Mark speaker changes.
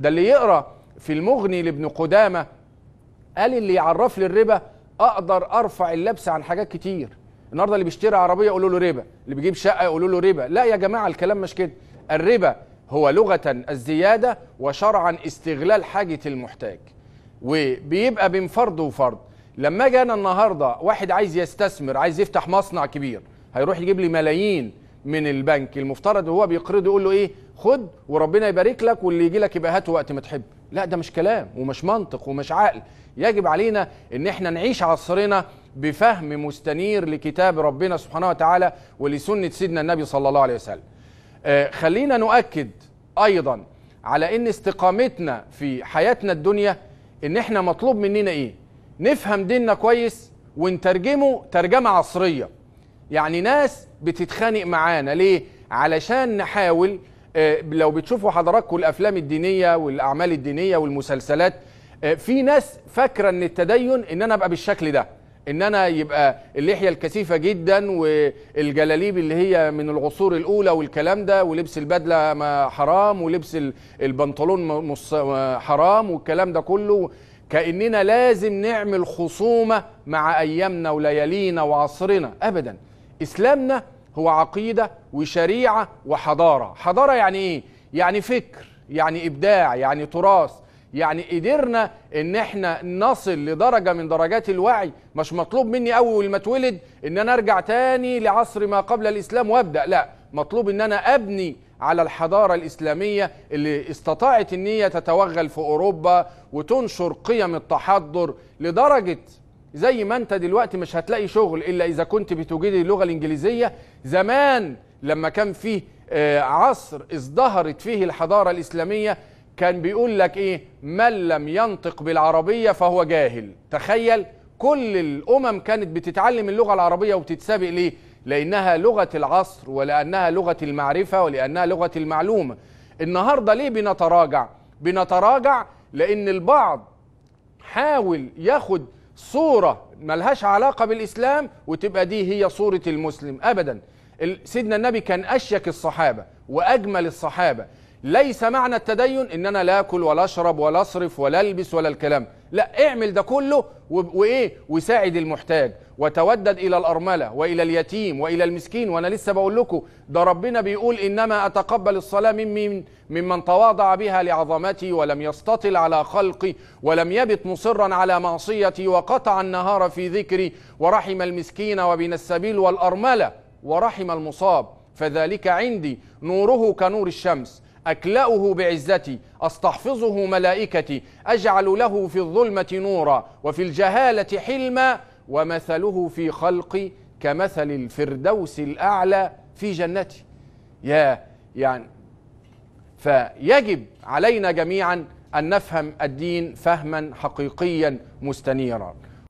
Speaker 1: ده اللي يقرا في المغني لابن قدامه قال اللي يعرف لي الربا اقدر ارفع اللبس عن حاجات كتير النهارده اللي بيشتري عربيه يقولوا له ربا اللي بيجيب شقه يقولوا له ربا لا يا جماعه الكلام مش كده الربا هو لغه الزياده وشرعا استغلال حاجه المحتاج وبيبقى بين فرد وفرد لما اجي انا النهارده واحد عايز يستثمر عايز يفتح مصنع كبير هيروح يجيب لي ملايين من البنك المفترض وهو بيقرضه يقول له ايه خد وربنا يبارك لك واللي يجي لك يبقى هاته وقت ما تحب لا ده مش كلام ومش منطق ومش عقل يجب علينا ان احنا نعيش عصرنا بفهم مستنير لكتاب ربنا سبحانه وتعالى ولسنه سيدنا النبي صلى الله عليه وسلم آه، خلينا نؤكد ايضا على ان استقامتنا في حياتنا الدنيا ان احنا مطلوب مننا ايه نفهم ديننا كويس ونترجمه ترجمه عصريه يعني ناس بتتخانق معانا ليه علشان نحاول آه، لو بتشوفوا حضراتكم الافلام الدينيه والاعمال الدينيه والمسلسلات آه، في ناس فاكره ان التدين ان انا ابقى بالشكل ده ان انا يبقى اللحيه الكثيفه جدا والجلاليب اللي هي من العصور الاولى والكلام ده ولبس البدله ما حرام ولبس البنطلون حرام والكلام ده كله كاننا لازم نعمل خصومه مع ايامنا وليالينا وعصرنا ابدا اسلامنا هو عقيده وشريعه وحضاره حضاره يعني ايه يعني فكر يعني ابداع يعني تراث يعني قدرنا ان احنا نصل لدرجه من درجات الوعي مش مطلوب مني اول ما اتولد ان انا ارجع تاني لعصر ما قبل الاسلام وابدا لا مطلوب ان انا ابني على الحضاره الاسلاميه اللي استطاعت ان هي تتوغل في اوروبا وتنشر قيم التحضر لدرجه زي ما انت دلوقتي مش هتلاقي شغل الا اذا كنت بتجيد اللغه الانجليزيه زمان لما كان فيه آه، عصر ازدهرت فيه الحضاره الاسلاميه كان بيقول لك ايه من لم ينطق بالعربيه فهو جاهل تخيل كل الامم كانت بتتعلم اللغه العربيه وبتتسابق ليه لانها لغه العصر ولانها لغه المعرفه ولانها لغه المعلومه النهارده ليه بنتراجع بنتراجع لان البعض حاول ياخد صورة ملهاش علاقة بالإسلام وتبقى دي هي صورة المسلم أبدا سيدنا النبي كان أشيك الصحابة وأجمل الصحابة ليس معنى التدين ان انا لا اكل ولا اشرب ولا اصرف ولا البس ولا الكلام لا اعمل ده كله وايه وساعد المحتاج وتودد إلى الأرملة وإلى اليتيم وإلى المسكين وأنا لسه بقول لكم ده ربنا بيقول إنما أتقبل الصلاة ممن ممن تواضع بها لعظمتي ولم يستطل على خلقي ولم يبت مصرا على معصيتي وقطع النهار في ذكري ورحم المسكين وبين السبيل والأرملة ورحم المصاب فذلك عندي نوره كنور الشمس أكلأه بعزتي أستحفظه ملائكتي أجعل له في الظلمة نورا وفي الجهالة حلما ومثله في خلقي كمثل الفردوس الأعلى في جنتي يا يعني فيجب علينا جميعا أن نفهم الدين فهما حقيقيا مستنيرا